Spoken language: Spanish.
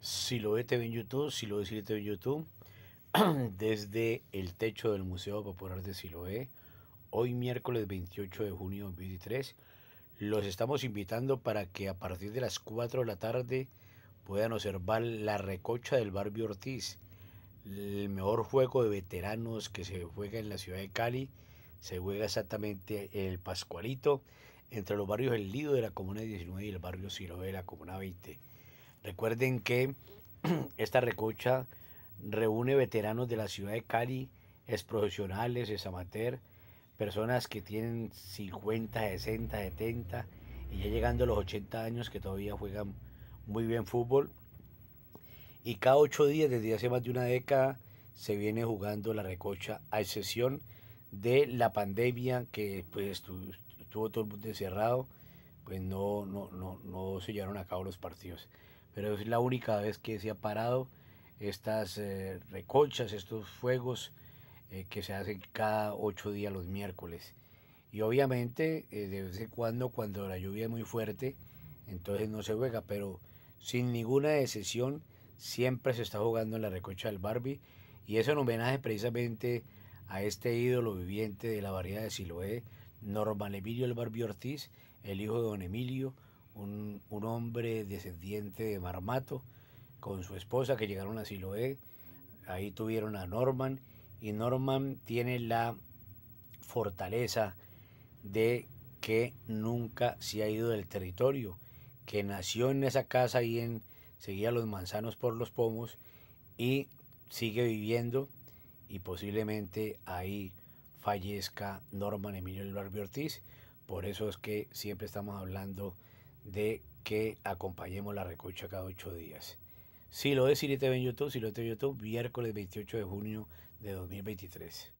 Siloé TV en YouTube, Siloé lo TV en YouTube, desde el techo del Museo Popular de Siloé, hoy miércoles 28 de junio de 2023. Los estamos invitando para que a partir de las 4 de la tarde puedan observar la recocha del Barrio Ortiz, el mejor juego de veteranos que se juega en la ciudad de Cali. Se juega exactamente el Pascualito entre los barrios El Lido de la Comuna 19 y el barrio Siloé de la Comuna 20. Recuerden que esta recocha reúne veteranos de la ciudad de Cali, es profesionales, es amateur, personas que tienen 50, 60, 70 y ya llegando a los 80 años que todavía juegan muy bien fútbol. Y cada ocho días, desde hace más de una década, se viene jugando la recocha, a excepción de la pandemia que pues, estuvo, todo el mundo encerrado, pues no, no, no, no se llevaron a cabo los partidos pero es la única vez que se ha parado estas eh, recochas, estos fuegos eh, que se hacen cada ocho días los miércoles. Y obviamente eh, de vez en cuando cuando la lluvia es muy fuerte, entonces no se juega, pero sin ninguna excepción siempre se está jugando en la recocha del Barbie y es en homenaje precisamente a este ídolo viviente de la variedad de Siloé, Norman Emilio el Barbie Ortiz, el hijo de don Emilio, un, hombre descendiente de Marmato con su esposa que llegaron a Siloé. Ahí tuvieron a Norman y Norman tiene la fortaleza de que nunca se ha ido del territorio, que nació en esa casa y en seguía los manzanos por los pomos y sigue viviendo y posiblemente ahí fallezca Norman Emilio Elbarbi Ortiz. Por eso es que siempre estamos hablando de que acompañemos la recocha cada ocho días. Si lo es, si te en YouTube, si lo te en YouTube, miércoles 28 de junio de 2023.